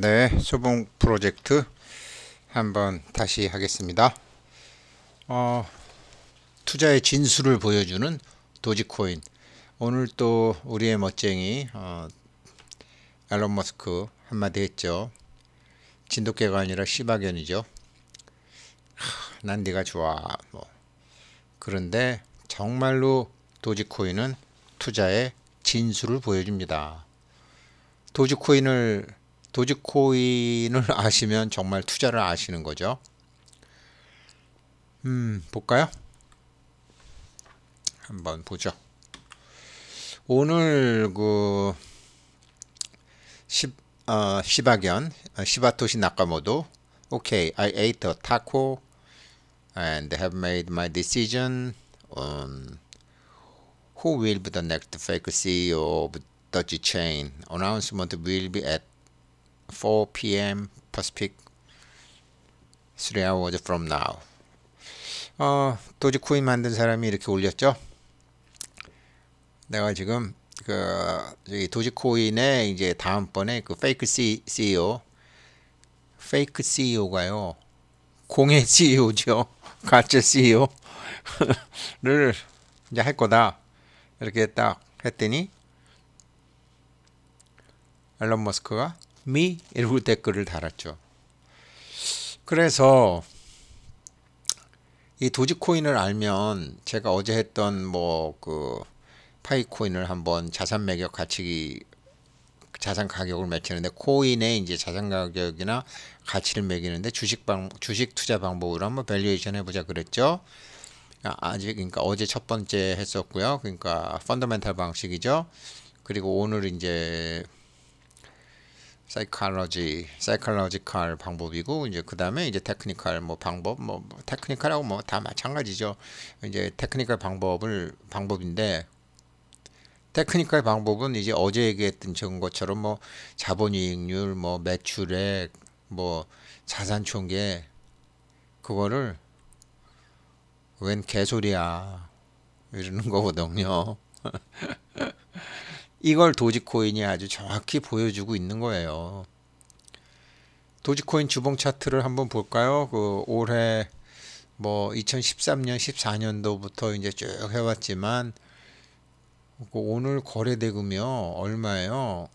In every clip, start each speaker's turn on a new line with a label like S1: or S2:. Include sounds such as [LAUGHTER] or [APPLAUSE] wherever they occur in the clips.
S1: 네, 소봉 프로젝트 한번 다시 하겠습니다. 어, 투자의 진수를 보여주는 도지코인. 오늘 또 우리의 멋쟁이 어, 앨런 머스크 한마디 했죠. 진돗개가 아니라 씨바견이죠. 난 네가 좋아. 뭐. 그런데 정말로 도지코인은 투자의 진수를 보여줍니다. 도지코인을 도지코인을 아시면 정말 투자를 아시는 거죠. 음, 볼까요? 한번 보죠. 오늘 그 시, 어, 시바견, 시바토시 나카모도 Okay, I ate a taco and have made my decision on who will be the next fake CEO of Dutch chain. Announcement will be at 4 p.m. Pacific 3 hours from now. 어, 도지코인 만든 사람이 이렇게 올렸죠. 내가 지금 그 도지코인의 이제 다음번에 그 페이크 CEO 페이크 CEO가요. 공의 CEO죠. [LAUGHS] 가짜 CEO를 [LAUGHS] 이제 할 거다. 이렇게 딱 했더니 앨런 머스크가 me 이러고 댓글을 달았죠. 그래서 이 도지코인을 알면 제가 어제 했던 뭐 그 파이코인을 한번 자산 매격 가치기 자산 가격을 매치는데 코인의 이제 자산 가격이나 가치를 매기는데 주식 방 주식 투자 방법으로 한번 밸류에이션 해보자 그랬죠. 아, 아직 그러니까 어제 첫 번째 했었고요. 그러니까 펀더멘탈 방식이죠. 그리고 오늘 이제 사이칼러지, 사이칼러지칼 방법이고 이제 그다음에 이제 테크니컬 뭐 방법 뭐 테크니컬하고 뭐 다 마찬가지죠. 이제 테크니컬 방법을 방법인데 테크니컬 방법은 이제 어제 얘기했던 전 것처럼 뭐 자본이익률, 뭐 매출액, 뭐 자산 총계 그거를 웬 개소리야 이러는 거거든요. [LAUGHS] 이걸 도지코인이 아주 정확히 보여주고 있는 거예요. 도지코인 주봉 차트를 한번 볼까요? 그 올해 뭐 2013년 14년도부터 이제 쭉 해왔지만 그 오늘 거래 대금이요 얼마예요?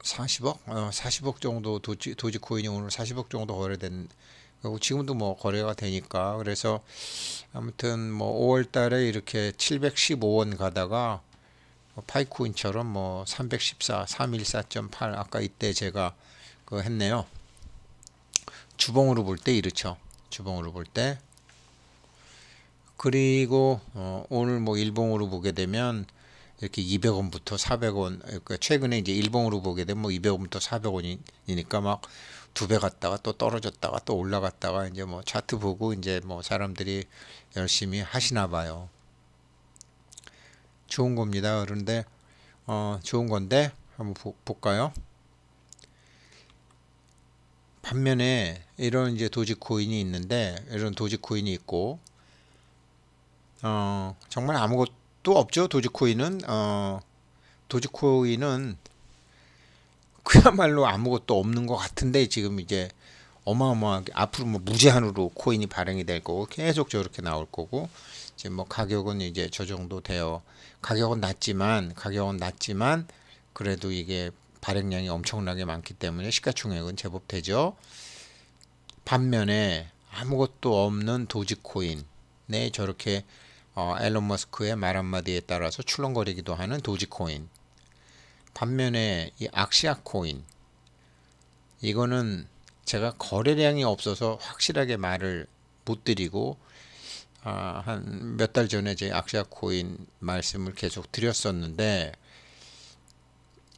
S1: 40억? 어, 40억 정도 도지, 도지코인이 오늘 40억 정도 거래된 그리고 지금도 뭐 거래가 되니까 그래서 아무튼 뭐 5월 달에 이렇게 715원 가다가 파이코인처럼 뭐 314, 314.8 뭐 아까 이때 제가 그 했네요. 주봉으로 볼 때 이렇죠. 주봉으로 볼 때. 그리고 어 오늘 뭐 일봉으로 보게 되면 이렇게 200원부터 400원 그러니까 최근에 이제 일봉으로 보게 되면 뭐 200원부터 400원이니까 막 두배 갔다가 또 떨어졌다가 또 올라갔다가 이제 뭐 차트 보고 이제 뭐 사람들이 열심히 하시나 봐요. 좋은 겁니다. 그런데 어 좋은 건데 한번 보, 볼까요? 반면에 이런 이제 도지코인이 있는데 이런 도지코인이 있고 어 정말 아무것도 없죠. 도지코인은 어 도지코인은 그야말로 아무것도 없는 것 같은데 지금 이제 어마어마하게 앞으로 뭐 무제한으로 코인이 발행이 될 거고 계속 저렇게 나올 거고 이제 뭐 가격은 이제 저 정도 되어 가격은 낮지만 가격은 낮지만 그래도 이게 발행량이 엄청나게 많기 때문에 시가총액은 제법 되죠. 반면에 아무것도 없는 도지코인네 저렇게 어, 앨런 머스크의 말 한마디에 따라서 출렁거리기도 하는 도지코인 반면에 이 악시아 코인 이거는 제가 거래량이 없어서 확실하게 말을 못 드리고 아, 한 몇 달 전에 제 악시아 코인 말씀을 계속 드렸었는데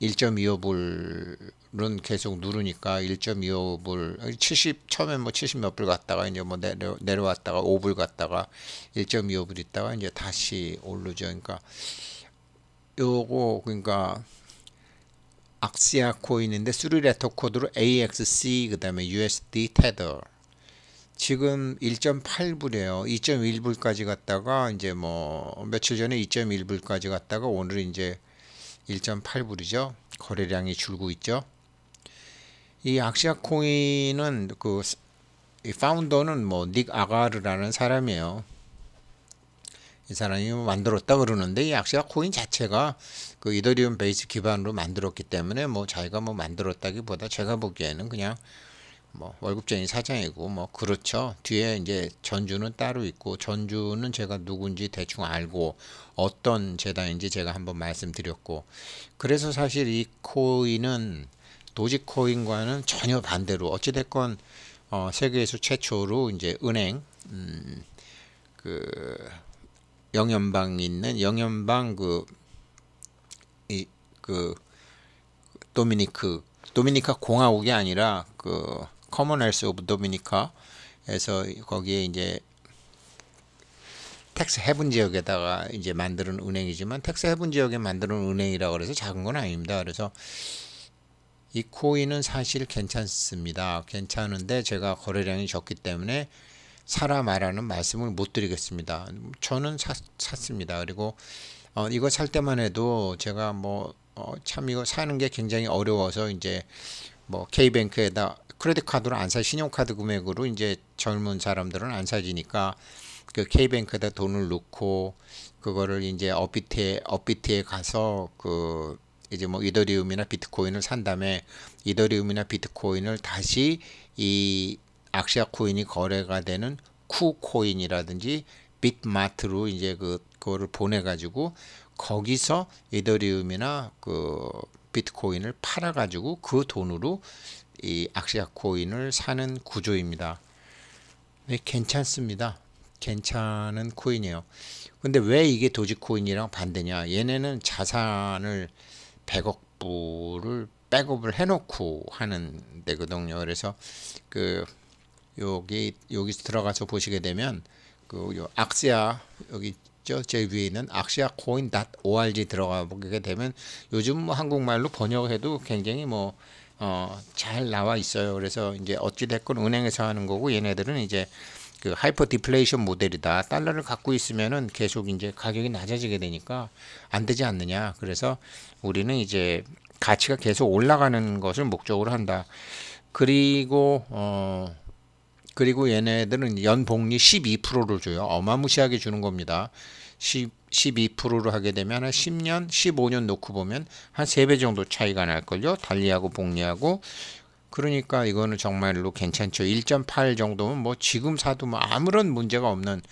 S1: 1.25불은 계속 누르니까 1.25불 70처음에뭐70 몇 불 갔다가 이제 뭐 내려, 내려왔다가 5불 갔다가 1.25불 있다가 이제 다시 오르죠. 그러니까 요거 그러니까 악시아 코인인데 수리레터 코드로 AXC 그 다음에 USD 테더 지금 1.8불이에요. 2.1불까지 갔다가 이제 뭐 며칠 전에 2.1불까지 갔다가 오늘 이제 1.8불이죠. 거래량이 줄고 있죠. 이 악시아 코인은 그 파운더는 뭐 닉 아가르라는 사람이에요. 이 사람이 만들었다 그러는데 이 악시아 코인 자체가 그 이더리움 베이스 기반으로 만들었기 때문에 뭐 자기가 뭐 만들었다기보다 제가 보기에는 그냥 뭐 월급쟁이 사장이고 뭐 그렇죠. 뒤에 이제 전주는 따로 있고 전주는 제가 누군지 대충 알고 어떤 재단인지 제가 한번 말씀드렸고 그래서 사실 이 코인은 도지코인과는 전혀 반대로 어찌 됐건 어 세계에서 최초로 이제 은행 음그 영연방이 있는 영연방 그이그 그, 도미니크 도미니카 공화국이 아니라 그 커먼웰스 오브 도미니카에서 거기에 이제 텍스 해븐 지역에다가 이제 만드는 은행이지만 텍스 해븐 지역에 만드는 은행이라 그래서 작은 건 아닙니다. 그래서 이 코인은 사실 괜찮습니다. 괜찮은데 제가 거래량이 적기 때문에 사라 말하는 말씀을 못 드리겠습니다. 저는 샀, 샀습니다. 그리고 어, 이거 살 때만 해도 제가 뭐참 어, 이거 사는 게 굉장히 어려워서 이제 뭐 K뱅크에다 크레딧 카드로 안사 신용카드 금액으로 이제 젊은 사람들은 안 사지니까 그 K뱅크에다 돈을 넣고 그거를 이제 업비트에 업비트에 가서 그 이제 뭐 이더리움이나 비트코인을 산 다음에 이더리움이나 비트코인을 다시 이 악시아 코인이 거래가 되는 쿠코인이라든지 빅마트로 이제 그 그거를 보내 가지고 거기서 이더리움이나 그 비트코인을 팔아 가지고 그 돈으로 이 악시아 코인을 사는 구조입니다. 네, 괜찮습니다. 괜찮은 코인이에요. 근데 왜 이게 도지코인이랑 반대냐? 얘네는 자산을 100억 불을 백업을 해놓고 하는 데거든요. 그래서 그 여기 여기 들어가서 보시게 되면 그요 악세아 여기 있죠 제 위에 있는 악세아 코인 닷 .org 들어가 보게 되면 요즘 뭐 한국말로 번역해도 굉장히 뭐 어, 잘 나와 있어요. 그래서 이제 어찌됐건 은행에서 하는 거고 얘네들은 이제 그 하이퍼 디플레이션 모델이다. 달러를 갖고 있으면은 계속 이제 가격이 낮아지게 되니까 안 되지 않느냐. 그래서 우리는 이제 가치가 계속 올라가는 것을 목적으로 한다. 그리고 어 그리고 얘네들은 연복리 12%를 줘요. 어마무시하게 주는 겁니다. 10, 1 2를 하게 되면 한 10년, 15년 놓고 보면 한 3배 정도 차이가 날걸요. 달리하고 복리하고. 그러니까 이거는 정말로 괜찮죠. 1.8 정도면 뭐 지금 사도 뭐 아무런 문제가 없는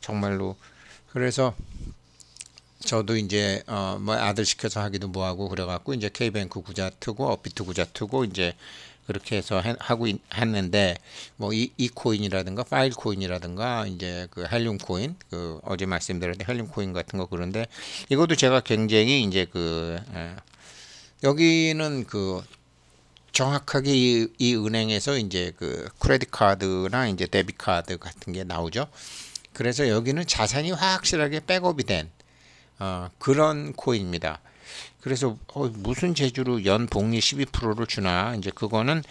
S1: 정말로 그래서 저도 이제 어뭐 아들 시켜서 하기도 뭐하고 그래갖고 이제 K뱅크 구자 트고 업비트 구자 트고 이제 그렇게 해서 해, 하고 있, 했는데 뭐 이코인이라든가 파일코인이라든가 이제 그 헬륨 코인 그 어제 말씀드렸던 헬륨 코인 같은 거 그런데 이것도 제가 굉장히 이제 그 에, 예, 여기는 그 정확하게 이, 이, 은행에서 이제 그 크레딧 카드나 이제 데비 카드 같은 게 나오죠. 그래서 여기는 자산이 확실하게 백업이 된 어, 그런 코인입니다. 그래서 어, 무슨 제주로 연 복리 12%를 주나 이제 그거는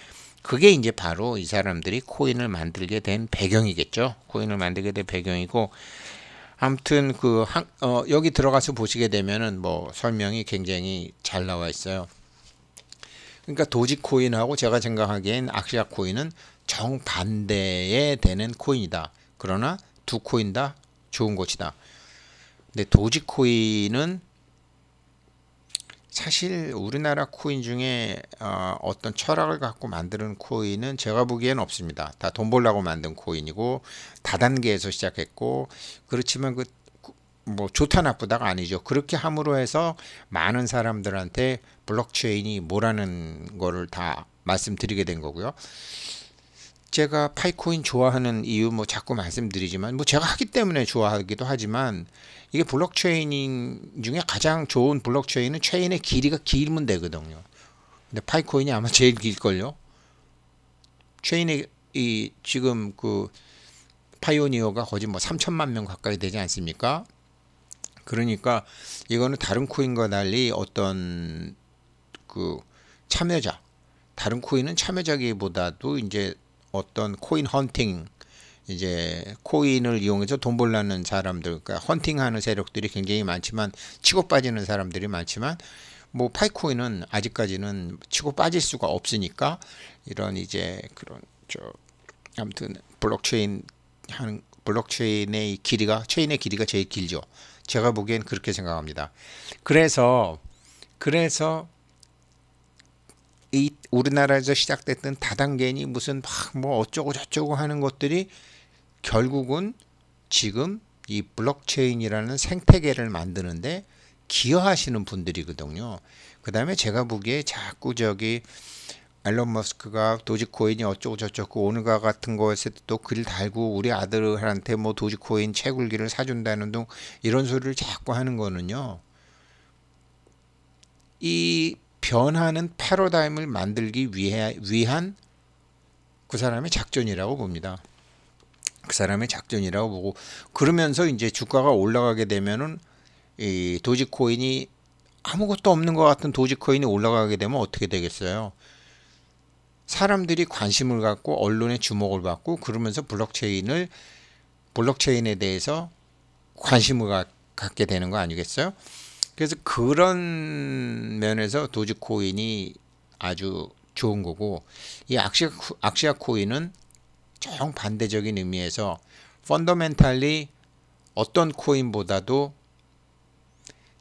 S1: 그게 이제 바로 이 사람들이 코인을 만들게 된 배경이겠죠. 코인을 만들게 된 배경이고 아무튼 그 한, 어, 여기 들어가서 보시게 되면은 뭐 설명이 굉장히 잘 나와 있어요. 그러니까 도지코인하고 제가 생각하기엔 악시아 코인은 정반대에 되는 코인이다. 그러나 두 코인 다 좋은 것이다. 근데 도지코인은 사실 우리나라 코인 중에 어, 어떤 철학을 갖고 만드는 코인은 제가 보기엔 없습니다. 다 돈 벌라고 만든 코인이고 다단계에서 시작했고 그렇지만 그 뭐 좋다 나쁘다가 아니죠. 그렇게 함으로 해서 많은 사람들한테 블록체인이 뭐라는 거를 다 말씀드리게 된 거고요. 제가 파이코인 좋아하는 이유 뭐 자꾸 말씀드리지만 뭐 제가 하기 때문에 좋아하기도 하지만 이게 블록체인 중에 가장 좋은 블록체인은 체인의 길이가 길면 되거든요. 근데 파이코인이 아마 제일 길걸요. 체인의 이 지금 그 파이오니어가 거의 뭐 3천만 명 가까이 되지 않습니까? 그러니까 이거는 다른 코인과 달리 어떤 그 참여자 다른 코인은 참여자기보다도 이제 어떤 코인 헌팅 이제 코인을 이용해서 돈 벌라는 사람들, 그러니까 헌팅하는 세력들이 굉장히 많지만 치고 빠지는 사람들이 많지만 뭐 파이코인은 아직까지는 치고 빠질 수가 없으니까 이런 이제 그런 저 아무튼 블록체인 한 블록체인의 길이가 체인의 길이가 제일 길죠. 제가 보기엔 그렇게 생각합니다. 그래서 그래서 이 우리나라에서 시작됐던 다단계니 무슨 막 뭐 어쩌고 저쩌고 하는 것들이 결국은 지금 이 블록체인이라는 생태계를 만드는데 기여하시는 분들이거든요. 그 다음에 제가 보기에 자꾸 저기 앨런 머스크가 도지코인이 어쩌고 저쩌고 오늘과 같은 것에 도또글 달고 우리 아들한테 뭐 도지코인 채굴기를 사준다는 등 이런 소리를 자꾸 하는 거는요. 이 변하는 패러다임을 만들기 위해, 위한 그 사람의 작전이라고 봅니다. 그 사람의 작전이라고 보고 그러면서 이제 주가가 올라가게 되면은 이 도지코인이 아무것도 없는 것 같은 도지코인이 올라가게 되면 어떻게 되겠어요? 사람들이 관심을 갖고 언론의 주목을 받고 그러면서 블록체인을 블록체인에 대해서 관심을 갖게 되는 거 아니겠어요? 그래서 그런 면에서 도지코인이 아주 좋은 거고 이 악시아, 악시아 코인은 정 반대적인 의미에서 펀더멘탈리 어떤 코인보다도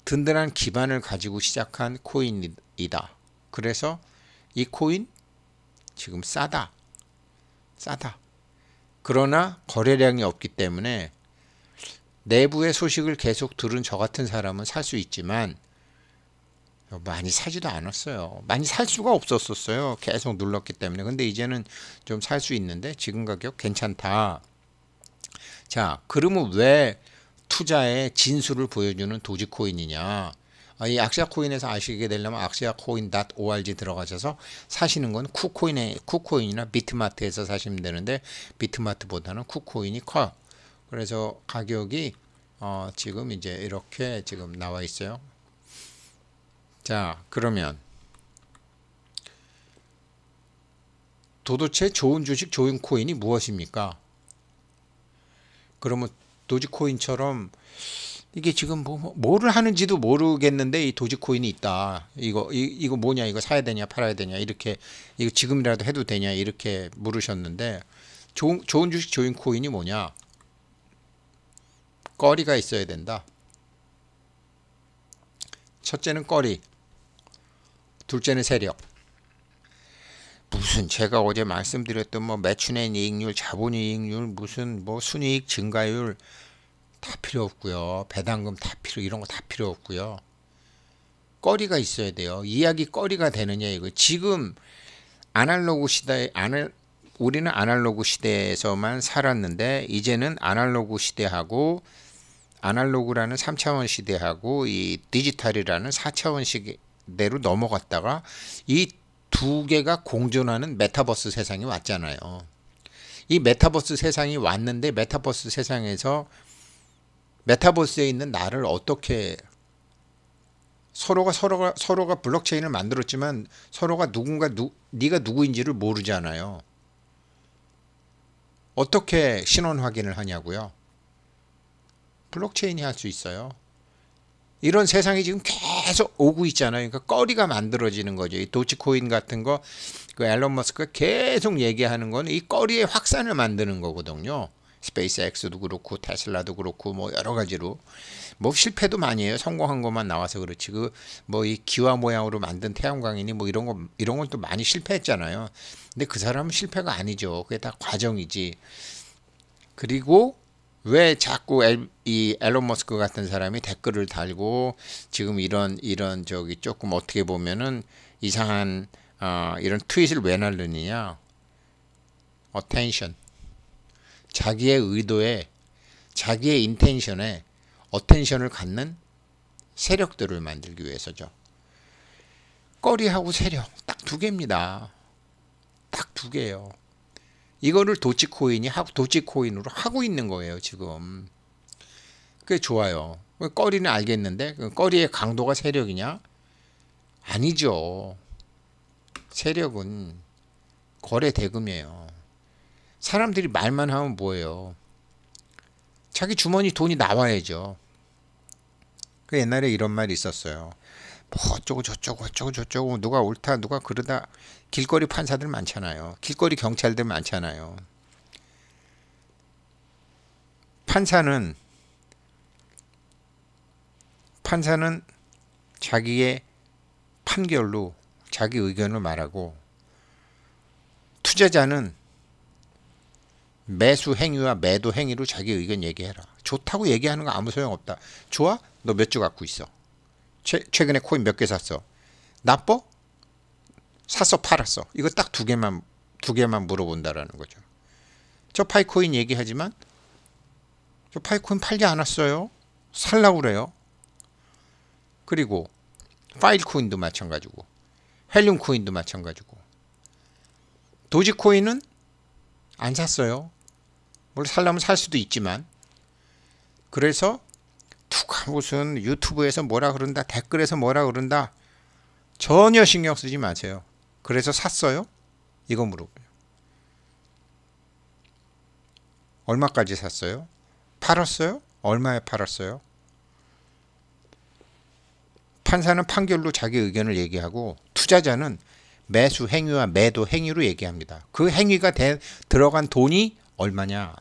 S1: 든든한 기반을 가지고 시작한 코인이다. 그래서 이 코인 지금 싸다. 싸다. 그러나 거래량이 없기 때문에 내부의 소식을 계속 들은 저 같은 사람은 살 수 있지만 많이 사지도 않았어요. 많이 살 수가 없었었어요. 계속 눌렀기 때문에. 근데 이제는 좀 살 수 있는데 지금 가격 괜찮다. 자, 그러면 왜 투자의 진술을 보여주는 도지코인이냐? 아, 이 악시아 코인에서 아시게 되려면 악시아 코인.org 들어가셔서 사시는 건 쿠코인에 쿠코인이나 비트마트에서 사시면 되는데 비트마트보다는 쿠코인이 커. 그래서 가격이 어, 지금 이제 이렇게 지금 나와 있어요. 자, 그러면 도대체 좋은 주식, 좋은 코인이 무엇입니까? 그러면 도지코인처럼 이게 지금 뭐, 뭐, 뭐를 하는지도 모르겠는데 이 도지코인이 있다. 이거 이, 이거 뭐냐? 이거 사야 되냐? 팔아야 되냐? 이렇게 이거 지금이라도 해도 되냐? 이렇게 물으셨는데 좋은, 좋은 주식, 좋은 코인이 뭐냐? 꺼리가 있어야 된다. 첫째는 꺼리 둘째는 세력. 무슨 제가 어제 말씀드렸던 뭐 매춘의 이익률, 자본이익률, 무슨 뭐 순이익 증가율 다 필요 없고요. 배당금 다 필요 이런 거 다 필요 없고요. 꺼리가 있어야 돼요. 이야기 꺼리가 되느냐 이거. 지금 아날로그 시대 에 아날 우리는 아날로그 시대에서만 살았는데 이제는 아날로그 시대하고 아날로그라는 3차원 시대하고 이 디지털이라는 4차원 시대로 넘어갔다가 이 두 개가 공존하는 메타버스 세상이 왔잖아요. 이 메타버스 세상이 왔는데 메타버스 세상에서 메타버스에 있는 나를 어떻게 서로가 서로가 서로가 블록체인을 만들었지만 서로가 누군가 누, 네가 누구인지를 모르잖아요. 어떻게 신원 확인을 하냐고요? 블록체인이 할 수 있어요. 이런 세상이 지금 계속 오고 있잖아요. 그러니까 꺼리가 만들어지는 거죠. 이 도치코인 같은 거, 그 앨런 머스크가 계속 얘기하는 거는 이 꺼리의 확산을 만드는 거거든요. 스페이스X도 그렇고 테슬라도 그렇고 뭐 여러 가지로 뭐 실패도 많이 해요. 성공한 것만 나와서 그렇지 그 뭐 이 기와 모양으로 만든 태양광이니 뭐 이런 거 이런 건 또 많이 실패했잖아요. 근데 그 사람은 실패가 아니죠. 그게 다 과정이지. 그리고 왜 자꾸 엘, 이 앨런 머스크 같은 사람이 댓글을 달고 지금 이런 이런 저기 조금 어떻게 보면은 이상한 어, 이런 트윗을 왜 날르느냐? 어텐션 자기의 의도에 자기의 인텐션에 어텐션을 갖는 세력들을 만들기 위해서죠. 꺼리하고 세력 딱 두 개입니다. 딱 두 개예요. 이거를 도치코인이 하, 도치코인으로 하고 있는 거예요 지금 꽤 좋아요 꺼리는 알겠는데 꺼리의 강도가 세력이냐 아니죠 세력은 거래 대금이에요 사람들이 말만 하면 뭐예요 자기 주머니 돈이 나와야죠 그 옛날에 이런 말이 있었어요 뭐 어쩌고 저쩌고 어쩌고 저쩌고 누가 옳다 누가 그러다 길거리 판사들 많잖아요. 길거리 경찰들 많잖아요. 판사는 판사는 자기의 판결로 자기 의견을 말하고 투자자는 매수 행위와 매도 행위로 자기 의견 얘기해라. 좋다고 얘기하는 거 아무 소용없다. 좋아? 너 몇 주 갖고 있어? 최, 최근에 코인 몇 개 샀어? 나빠? 샀어 팔았어. 이거 딱 두 개만 두 개만 물어본다라는 거죠. 저 파이코인 얘기하지만 저 파이코인 팔지 않았어요. 살라고 그래요. 그리고 파일코인도 마찬가지고 헬륨코인도 마찬가지고 도지코인은 안 샀어요. 뭘 살라면 살 수도 있지만 그래서 누가 무슨 유튜브에서 뭐라 그런다 댓글에서 뭐라 그런다 전혀 신경 쓰지 마세요 그래서 샀어요? 이거 물어보요 얼마까지 샀어요? 팔았어요? 얼마에 팔았어요? 판사는 판결로 자기 의견을 얘기하고 투자자는 매수 행위와 매도 행위로 얘기합니다. 그 행위가 대, 들어간 돈이 얼마냐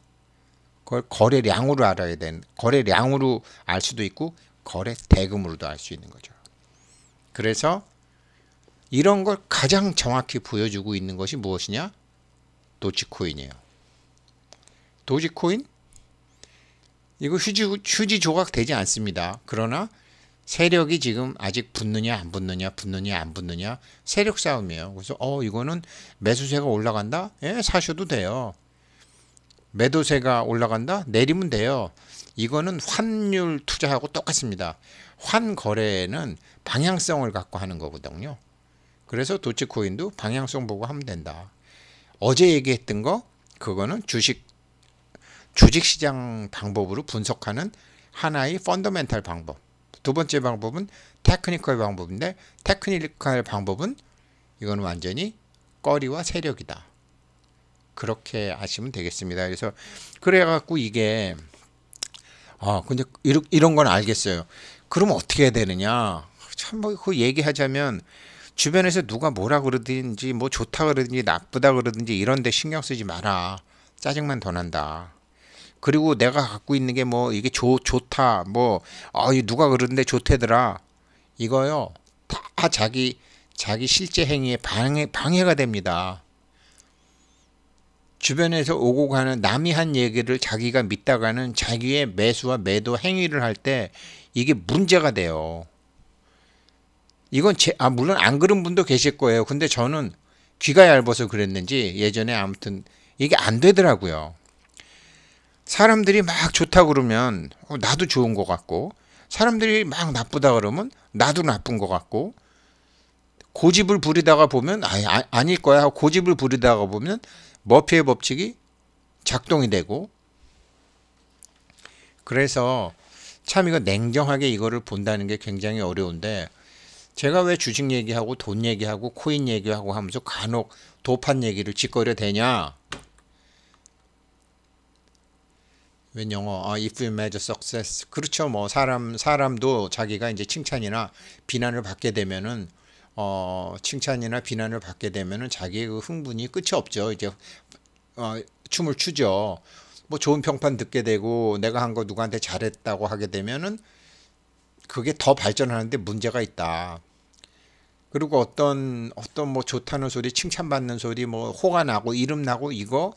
S1: 그걸 거래량으로 알아야 되는 거래량으로 알 수도 있고 거래 대금으로도 알 수 있는 거죠. 그래서 이런 걸 가장 정확히 보여주고 있는 것이 무엇이냐? 도지코인이에요 도지코인? 이거 휴지, 휴지 조각 되지 않습니다. 그러나 세력이 지금 아직 붙느냐 안 붙느냐 붙느냐 안 붙느냐 세력 싸움이에요. 그래서 어 이거는 매수세가 올라간다? 예 사셔도 돼요. 매도세가 올라간다? 내리면 돼요. 이거는 환율 투자하고 똑같습니다. 환 거래는 방향성을 갖고 하는 거거든요. 그래서 도치코인도 방향성 보고 하면 된다. 어제 얘기했던 거 그거는 주식 주식 시장 방법으로 분석하는 하나의 펀더멘탈 방법. 두 번째 방법은 테크니컬 방법인데 테크니컬 방법은 이건 완전히 꺼리와 세력이다. 그렇게 아시면 되겠습니다. 그래서 그래갖고 이게 아 근데 이런 이런 건 알겠어요. 그럼 어떻게 해야 되느냐? 참 뭐 그 얘기하자면 주변에서 누가 뭐라 그러든지 뭐 좋다 그러든지 나쁘다 그러든지 이런데 신경 쓰지 마라. 짜증만 더 난다. 그리고 내가 갖고 있는 게 뭐 이게 좋 좋다 뭐아 누가 그러는데 좋대더라 이거요 다 자기 자기 실제 행위에 방해 방해가 됩니다. 주변에서 오고 가는 남이 한 얘기를 자기가 믿다가는 자기의 매수와 매도 행위를 할 때 이게 문제가 돼요. 이건 제, 아, 물론 안 그런 분도 계실 거예요. 근데 저는 귀가 얇아서 그랬는지 예전에 아무튼 이게 안 되더라고요. 사람들이 막 좋다 그러면 어, 나도 좋은 것 같고 사람들이 막 나쁘다 그러면 나도 나쁜 것 같고 고집을 부리다가 보면 아, 아, 아닐 거야 고집을 부리다가 보면 머피의 법칙이 작동이 되고 그래서 참 이거 냉정하게 이거를 본다는 게 굉장히 어려운데 제가 왜 주식 얘기하고 돈 얘기하고 코인 얘기하고 하면서 간혹 도판 얘기를 짓거려 되냐웬 영어 아, if you measure success 그렇죠 뭐 사람 사람도 자기가 이제 칭찬이나 비난을 받게 되면은 어, 칭찬이나 비난을 받게 되면은 자기의 그 흥분이 끝이 없죠. 이제 어, 춤을 추죠. 뭐 좋은 평판 듣게 되고 내가 한 거 누구한테 잘했다고 하게 되면은 그게 더 발전하는데 문제가 있다. 그리고 어떤 어떤 뭐 좋다는 소리, 칭찬받는 소리, 뭐 호가 나고 이름 나고 이거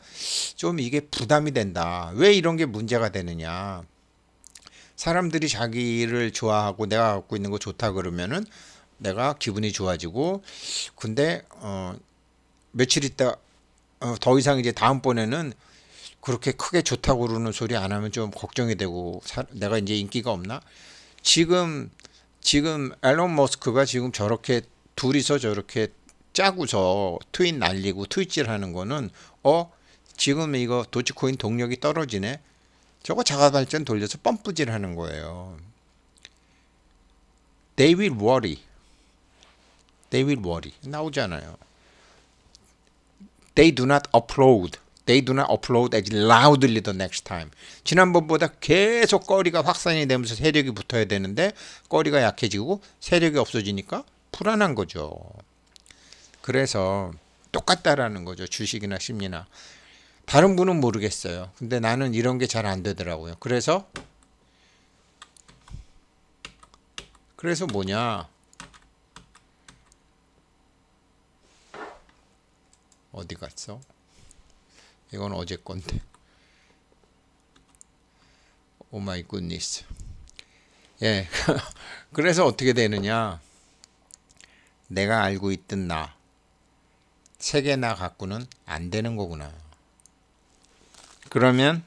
S1: 좀 이게 부담이 된다. 왜 이런 게 문제가 되느냐? 사람들이 자기를 좋아하고 내가 갖고 있는 거 좋다 그러면은 내가 기분이 좋아지고 근데 어 며칠 있다 어, 더 이상 이제 다음번에는 그렇게 크게 좋다고 그러는 소리 안 하면 좀 걱정이 되고 사, 내가 이제 인기가 없나? 지금 지금 앨런 머스크가 지금 저렇게 둘이서 저렇게 짜고서 트윗 날리고 트윗질 하는 거는 어 지금 이거 도치코인 동력이 떨어지네. 저거 자가 발전 돌려서 펌프질 하는 거예요. They will worry. They will worry. 나오잖아요. They do not upload. They do not upload as loudly the next time. 지난번보다 계속 꺼리가 확산이 되면서 세력이 붙어야 되는데 꺼리가 약해지고 세력이 없어지니까 불안한 거죠. 그래서 똑같다라는 거죠. 주식이나 심리나. 다른 분은 모르겠어요. 근데 나는 이런 게 잘 안 되더라고요. 그래서 그래서 뭐냐? 어디 갔어? 이건 어제 건데. 오 마이 굿니스. 예. [LAUGHS] 그래서 어떻게 되느냐? 내가 알고 있던 나. 세계 나 갖고는 안 되는 거구나. 그러면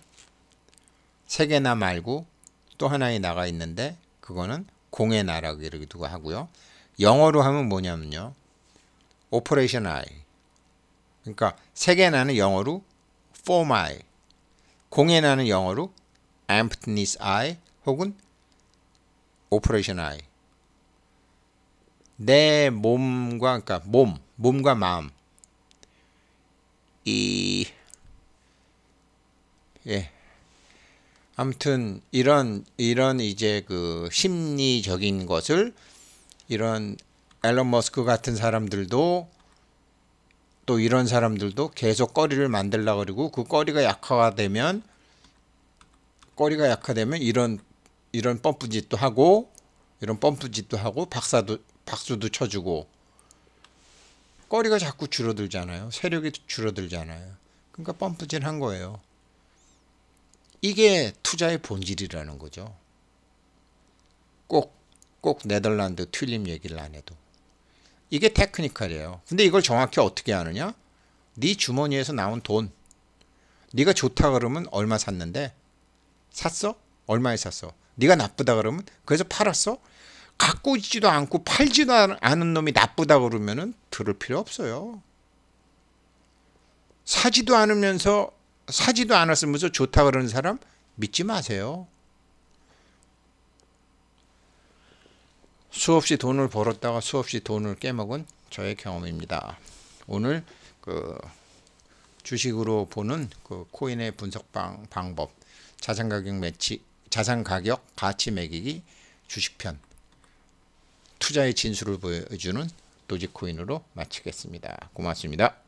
S1: 세계 나 말고 또 하나의 나가 있는데 그거는 공의 나라고 이게기도 하고요. 영어로 하면 뭐냐면요. 오퍼레이션 아이. 그러니까 세계 나는 영어로 form y 공의 나는 영어로 emptiness e 혹은 operation e 내 몸과 그러니까 몸, 몸과 마음 이 예. 아무튼 이런 이런 이제 그 심리적인 것을 이런 앨런 머스크 같은 사람들도 또 이런 사람들도 계속 꺼리를 만들라 그러고 그 꺼리가 약화되면 꺼리가 약화되면 이런 이런 펌프짓도 하고 이런 펌프짓도 하고 박사도 박수도 쳐주고 꺼리가 자꾸 줄어들잖아요. 세력이 줄어들잖아요. 그러니까 펌프질 한 거예요. 이게 투자의 본질이라는 거죠. 꼭, 꼭 네덜란드 튤립 얘기를 안 해도. 이게 테크니컬이에요. 근데 이걸 정확히 어떻게 아느냐? 네 주머니에서 나온 돈. 네가 좋다 그러면 얼마 샀는데 샀어? 얼마에 샀어? 네가 나쁘다 그러면 그래서 팔았어? 갖고 있지도 않고 팔지도 않은 놈이 나쁘다 그러면은 들을 필요 없어요. 사지도 않으면서 사지도 않았으면서 좋다 그러는 사람 믿지 마세요. 수없이 돈을 벌었다가 수없이 돈을 깨먹은 저의 경험입니다. 오늘 그 주식으로 보는 그 코인의 분석 방, 방법, 자산 가격 매치, 자산 가격 가치 매기기 주식편 투자의 진술을 보여주는 도지코인으로 마치겠습니다. 고맙습니다.